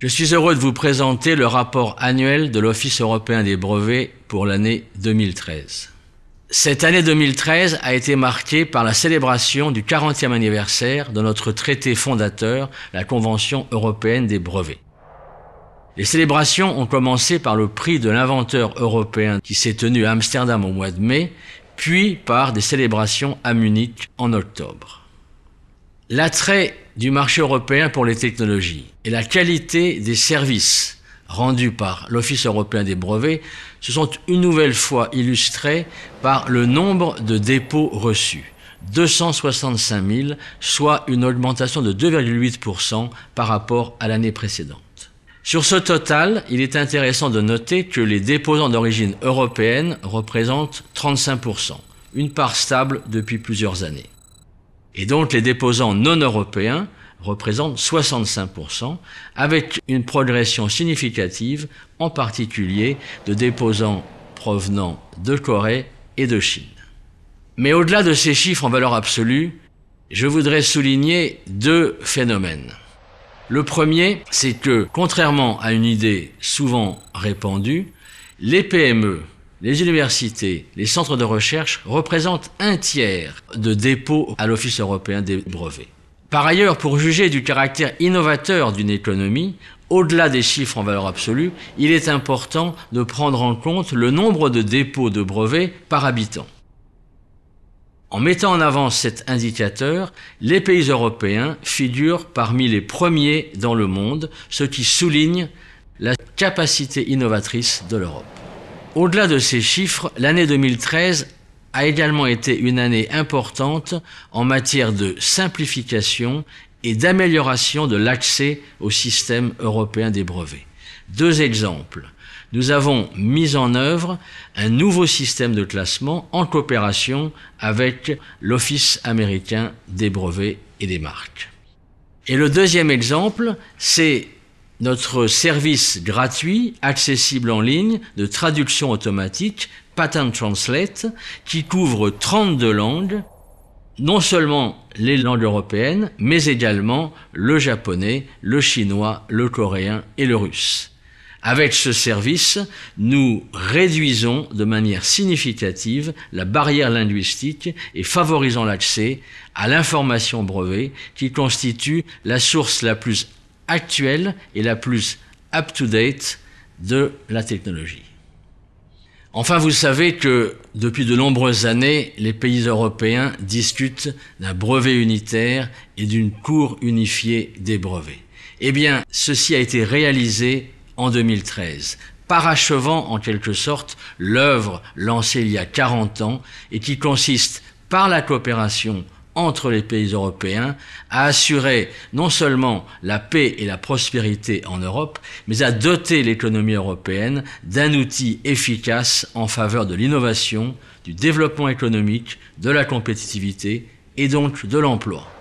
Je suis heureux de vous présenter le rapport annuel de l'Office européen des brevets pour l'année 2013. Cette année 2013 a été marquée par la célébration du 40e anniversaire de notre traité fondateur, la Convention européenne des brevets. Les célébrations ont commencé par le prix de l'inventeur européen qui s'est tenu à Amsterdam au mois de mai, puis par des célébrations à Munich en octobre. L'attrait du marché européen pour les technologies et la qualité des services rendus par l'Office européen des brevets se sont une nouvelle fois illustrés par le nombre de dépôts reçus. 265 000, soit une augmentation de 2,8% par rapport à l'année précédente. Sur ce total, il est intéressant de noter que les déposants d'origine européenne représentent 35%, une part stable depuis plusieurs années. Et donc les déposants non européens représentent 65%, avec une progression significative, en particulier de déposants provenant de Corée et de Chine. Mais au-delà de ces chiffres en valeur absolue, je voudrais souligner deux phénomènes. Le premier, c'est que, contrairement à une idée souvent répandue, les PME les universités, les centres de recherche représentent un tiers de dépôts à l'Office européen des brevets. Par ailleurs, pour juger du caractère innovateur d'une économie, au-delà des chiffres en valeur absolue, il est important de prendre en compte le nombre de dépôts de brevets par habitant. En mettant en avant cet indicateur, les pays européens figurent parmi les premiers dans le monde, ce qui souligne la capacité innovatrice de l'Europe. Au-delà de ces chiffres, l'année 2013 a également été une année importante en matière de simplification et d'amélioration de l'accès au système européen des brevets. Deux exemples. Nous avons mis en œuvre un nouveau système de classement en coopération avec l'Office américain des brevets et des marques. Et le deuxième exemple, c'est notre service gratuit, accessible en ligne, de traduction automatique, Patent Translate, qui couvre 32 langues, non seulement les langues européennes, mais également le japonais, le chinois, le coréen et le russe. Avec ce service, nous réduisons de manière significative la barrière linguistique et favorisons l'accès à l'information brevet qui constitue la source la plus actuelle et la plus up-to-date de la technologie. Enfin, vous savez que depuis de nombreuses années, les pays européens discutent d'un brevet unitaire et d'une cour unifiée des brevets. Eh bien, ceci a été réalisé en 2013, parachevant en quelque sorte l'œuvre lancée il y a 40 ans et qui consiste par la coopération entre les pays européens à assurer non seulement la paix et la prospérité en Europe, mais à doter l'économie européenne d'un outil efficace en faveur de l'innovation, du développement économique, de la compétitivité et donc de l'emploi.